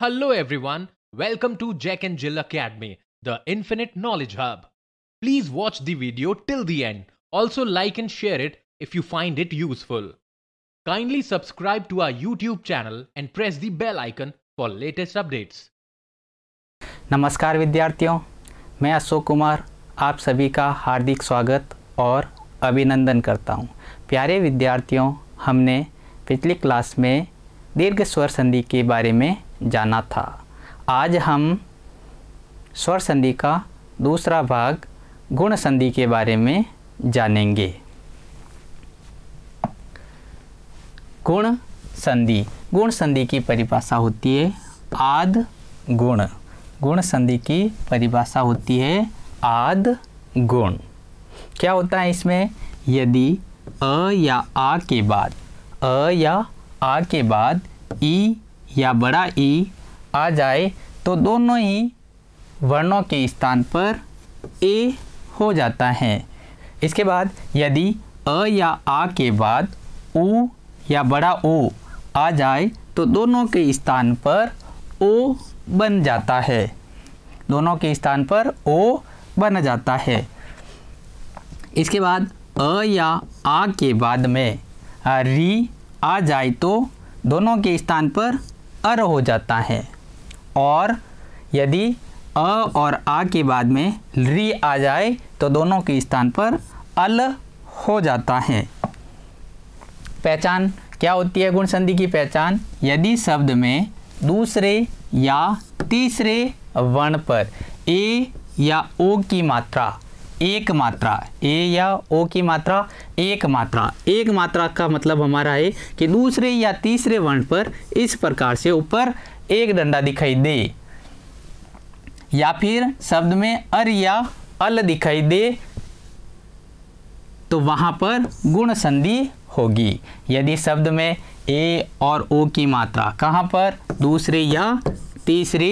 Hello everyone, welcome to Jack and Jill Academy, the Infinite Knowledge Hub. Please watch the video till the end. Also like and share it if you find it useful. Kindly subscribe to our YouTube channel and press the bell icon for latest updates. नमस्कार विद्यार्थियों मैं अशोक कुमार आप सभी का हार्दिक स्वागत और अभिनंदन करता हूँ प्यारे विद्यार्थियों हमने पिछली क्लास में दीर्घ स्वर संधि के बारे में जाना था आज हम स्वर संधि का दूसरा भाग गुण संधि के बारे में जानेंगे गुण संधि गुण संधि की परिभाषा होती है आद गुण गुण संधि की परिभाषा होती है आद गुण क्या होता है इसमें यदि अ या आ के बाद अ या आ के बाद ई या बड़ा ई आ जाए तो दोनों ही वर्णों के स्थान पर ए हो जाता है इसके बाद यदि अ या आ के बाद उ या बड़ा ओ आ जाए तो दोनों के स्थान पर ओ बन जाता है दोनों के स्थान पर ओ बन जाता है इसके बाद अ या आ के बाद में री आ जाए तो दोनों के स्थान पर अर हो जाता है और यदि अ और आ के बाद में री आ जाए तो दोनों के स्थान पर अल हो जाता है पहचान क्या होती है गुण संधि की पहचान यदि शब्द में दूसरे या तीसरे वर्ण पर ए या ओ की मात्रा एक मात्रा ए या ओ की मात्रा एक मात्रा एक मात्रा का मतलब हमारा है कि दूसरे या तीसरे वर्ण पर इस प्रकार से ऊपर एक डंडा दिखाई दे या फिर शब्द में अर या अल दिखाई दे तो वहां पर गुण संधि होगी यदि शब्द में ए और ओ की मात्रा कहां पर दूसरे या तीसरे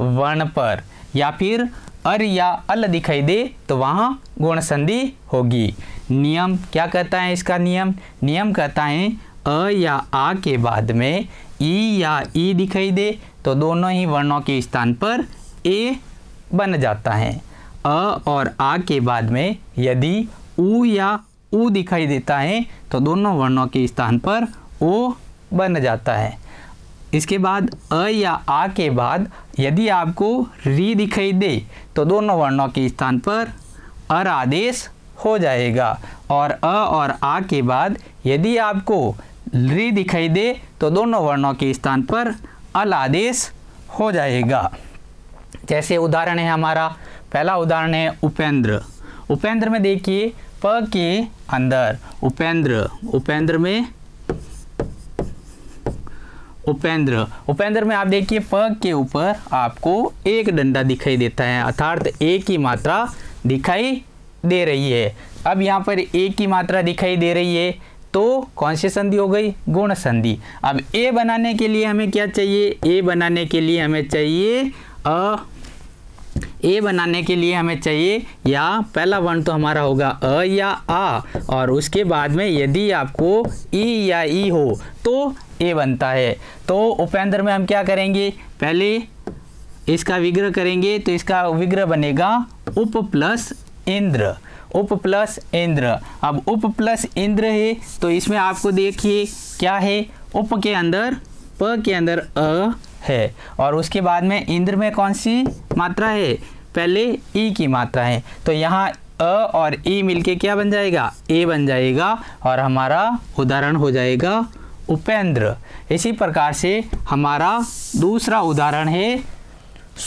वर्ण पर या फिर अर या अल दिखाई दे तो वहाँ गुण संधि होगी नियम क्या कहता है इसका नियम नियम कहता है अ या आ के बाद में ई या ई दिखाई दे तो दोनों ही वर्णों के स्थान पर ए बन जाता है अ और आ के बाद में यदि ऊ या ऊ दिखाई देता है तो दोनों वर्णों के स्थान पर ओ बन जाता है इसके बाद अ या आ के बाद यदि आपको री दिखाई दे तो दोनों वर्णों के स्थान पर अर आदेश हो जाएगा और अ और आ के बाद यदि आपको री दिखाई दे तो दोनों वर्णों के स्थान पर अल आदेश हो जाएगा जैसे उदाहरण है हमारा पहला उदाहरण है उपेंद्र उपेंद्र में देखिए प के अंदर उपेंद्र उपेंद्र में उपेंद्र उपेंद्र में आप देखिए पग के ऊपर आपको एक डंडा दिखाई देता है अर्थात ए की मात्रा दिखाई दे रही है अब यहाँ पर एक की मात्रा दिखाई दे रही है तो कौन सी संधि हो गई गुण संधि अब ए बनाने के लिए हमें क्या चाहिए ए बनाने के लिए हमें चाहिए अ ए बनाने के लिए हमें चाहिए या पहला वर्ण तो हमारा होगा अ या आ और उसके बाद में यदि आपको ई या ई हो तो ए बनता है तो उपेंद्र में हम क्या करेंगे पहले इसका विग्रह करेंगे तो इसका विग्रह बनेगा उप प्लस इंद्र उप प्लस इंद्र अब उप प्लस इंद्र है तो इसमें आपको देखिए क्या है उप के अंदर प के अंदर अ है और उसके बाद में इंद्र में कौन सी मात्रा है पहले ई की मात्रा है तो यहाँ अ और ई मिलके क्या बन जाएगा ए बन जाएगा और हमारा उदाहरण हो जाएगा उपेंद्र इसी प्रकार से हमारा दूसरा उदाहरण है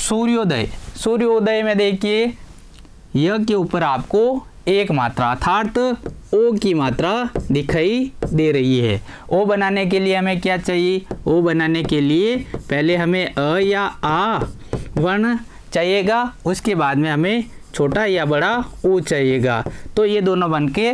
सूर्योदय सूर्योदय में देखिए यह के ऊपर आपको एक मात्रा अर्थात ओ की मात्रा दिखाई दे रही है ओ बनाने के लिए हमें क्या चाहिए ओ बनाने के लिए पहले हमें अ या आ वर्ण चाहिएगा उसके बाद में हमें छोटा या बड़ा ओ चाहिएगा तो ये दोनों बन के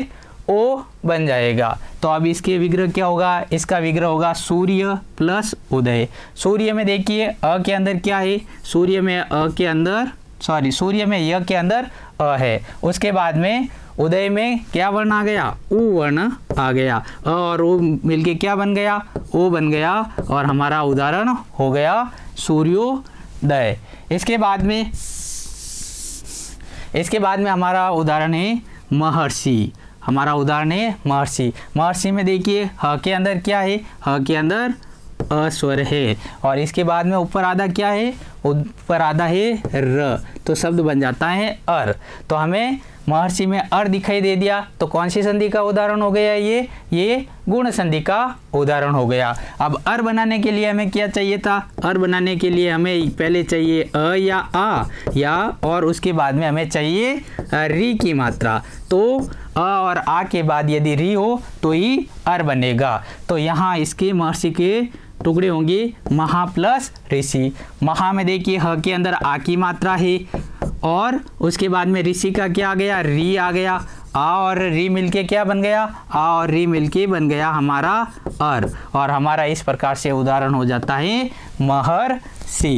ओ बन जाएगा तो अब इसके विग्रह क्या होगा इसका विग्रह होगा सूर्य प्लस उदय सूर्य में देखिए अ के अंदर क्या है सूर्य में अ के अंदर सॉरी सूर्य में य के अंदर अ है उसके बाद में उदय में क्या वर्ण आ गया उ वर्ण आ गया और वो मिलके क्या बन गया ओ बन गया और हमारा उदाहरण हो गया सूर्योदय इसके बाद में इसके बाद में हमारा उदाहरण है महर्षि हमारा उदाहरण है महर्षि महर्षि में देखिए ह के अंदर क्या है ह के अंदर अस्वर है और इसके बाद में ऊपर आधा क्या है ऊपर आधा है र तो शब्द बन जाता है अर तो हमें महर्षि में अर दिखाई दे दिया तो कौन सी संधि का उदाहरण हो गया ये ये गुण संधि का उदाहरण हो गया अब अर बनाने के लिए हमें क्या चाहिए था अर बनाने के लिए हमें पहले चाहिए अ या आ या और उसके बाद में हमें चाहिए री की मात्रा तो अ और आ के बाद यदि री हो तो ही अर बनेगा तो यहाँ इसके महर्षि के टुकड़े होंगे महा प्लस ऋषि महा में देखिए ह के अंदर आ की मात्रा है और उसके बाद में ऋषि का क्या आ गया री आ गया आ और री मिलके क्या बन गया आ और री मिलके बन गया हमारा अर और हमारा इस प्रकार से उदाहरण हो जाता है महर सी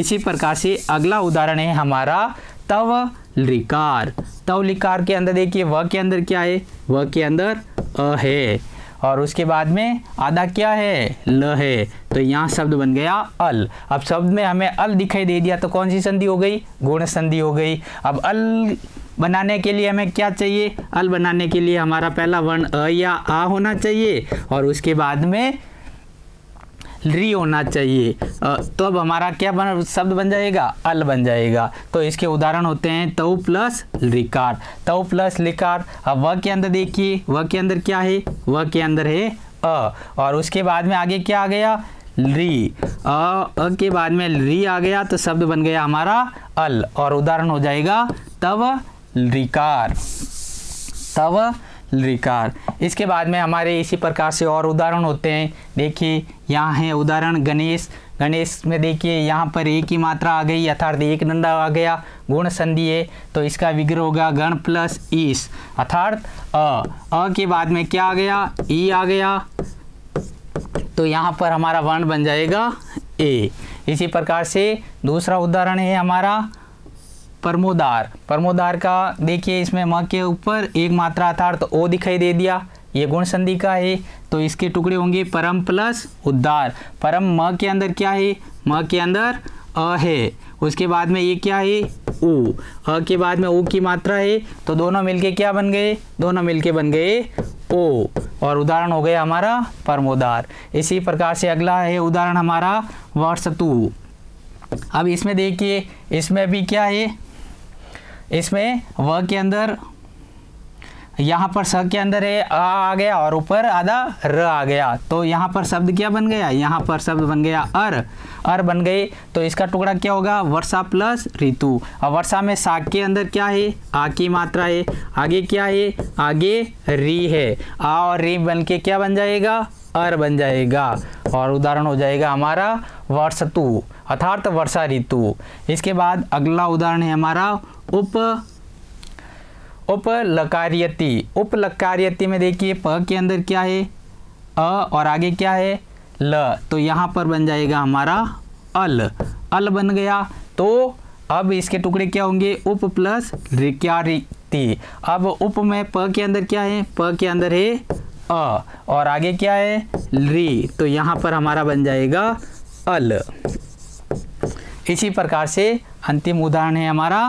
इसी प्रकार से अगला उदाहरण है हमारा तव लिकार तव लिकार के अंदर देखिए व के अंदर क्या है व के अंदर अ है और उसके बाद में आधा क्या है ल है तो यहाँ शब्द बन गया अल अब शब्द में हमें अल दिखाई दे दिया तो कौन सी संधि हो गई गुण संधि हो गई अब अल बनाने के लिए हमें क्या चाहिए अल बनाने के लिए हमारा पहला वर्ण अ या आ होना चाहिए और उसके बाद में री होना चाहिए तो अब हमारा क्या बन शब्द बन जाएगा अल बन जाएगा तो इसके उदाहरण होते हैं तऊ प्लस लिकार तऊ प्लस लिकार अब वह के अंदर देखिए वह के अंदर क्या है वह के अंदर है अ और उसके बाद में आगे क्या आ गया री अ के बाद में री आ गया तो शब्द बन गया हमारा अल और उदाहरण हो जाएगा तव रिकार तव रिकार इसके बाद में हमारे इसी प्रकार से और उदाहरण होते हैं देखिए यहाँ है उदाहरण गणेश गणेश में देखिए यहाँ पर एक ही मात्रा आ गई अर्थात एक नंदा आ गया गुण संधि है तो इसका विग्रह होगा गण प्लस ईस अर्थात अ अ के बाद में क्या आ गया ई आ गया तो यहाँ पर हमारा वर्ण बन जाएगा ए इसी प्रकार से दूसरा उदाहरण है हमारा परमोदार परमोदार का देखिए इसमें म के ऊपर एक मात्रा अर्थार्थ तो ओ दिखाई दे दिया ये गुण संधि का है तो इसके टुकड़े होंगे परम प्लस उद्धार परम म के अंदर क्या है म के अंदर अ है उसके बाद में ये क्या है उ अ के बाद में ओ की मात्रा है तो दोनों मिलके क्या बन गए दोनों मिलके बन गए ओ और उदाहरण हो गया हमारा परमोदार इसी प्रकार से अगला है उदाहरण हमारा तु अब इसमें देखिए इसमें भी क्या है इसमें व के अंदर यहाँ पर स के अंदर है आ आ गया और ऊपर आधा र आ गया तो यहाँ पर शब्द क्या बन गया यहाँ पर शब्द बन गया अर अर बन गई तो इसका टुकड़ा क्या होगा वर्षा प्लस ऋतु और वर्षा में सा के अंदर क्या है आ की मात्रा है आगे क्या है आगे री है आ और री बन के क्या बन जाएगा अर बन जाएगा और उदाहरण हो जाएगा हमारा वर्षतु अर्थात वर्षा ऋतु इसके बाद अगला उदाहरण है हमारा उप उपलकार्यति उपलकार्यति में देखिए प के अंदर क्या है अ और आगे क्या है ल तो यहाँ पर बन जाएगा हमारा अल अल बन गया तो अब इसके टुकड़े क्या होंगे उप प्लस रिक्यारिति अब उप में प के अंदर क्या है प के अंदर है अ और आगे क्या है री तो यहाँ पर हमारा बन जाएगा अल इसी प्रकार से अंतिम उदाहरण है हमारा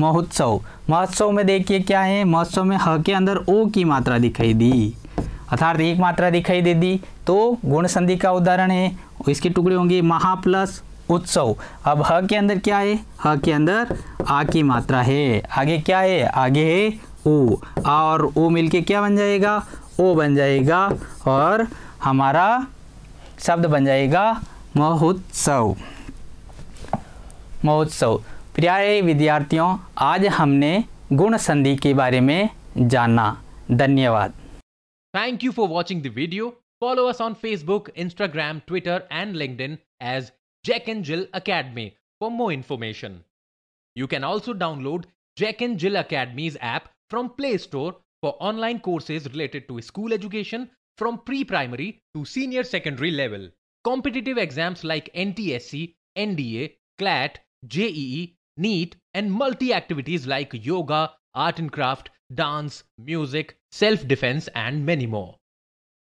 महोत्सव महोत्सव में देखिए क्या है महोत्सव में ह के अंदर ओ की मात्रा दिखाई दी अर्थात एक मात्रा दिखाई दे दी तो गुण संधि का उदाहरण है इसके टुकड़े होंगे महा प्लस उत्सव अब ह के अंदर क्या है ह के अंदर आ की मात्रा है आगे क्या है आगे है ओ आ और ओ मिलके क्या बन जाएगा ओ बन जाएगा और हमारा शब्द बन जाएगा महोत्सव महोत्सव प्यारे विद्यार्थियों आज हमने गुण संधि के बारे में जाना धन्यवाद thank you for watching video follow us on Facebook Instagram Twitter and LinkedIn as Jack and Jill Academy for more information you can also download Jack and Jill Academy's app from Play Store for online courses related to school education from pre primary to senior secondary level competitive exams like N T S E N D A CLAT JEE neat, and multi activities like yoga, art and craft, dance, music, self defense, and many more.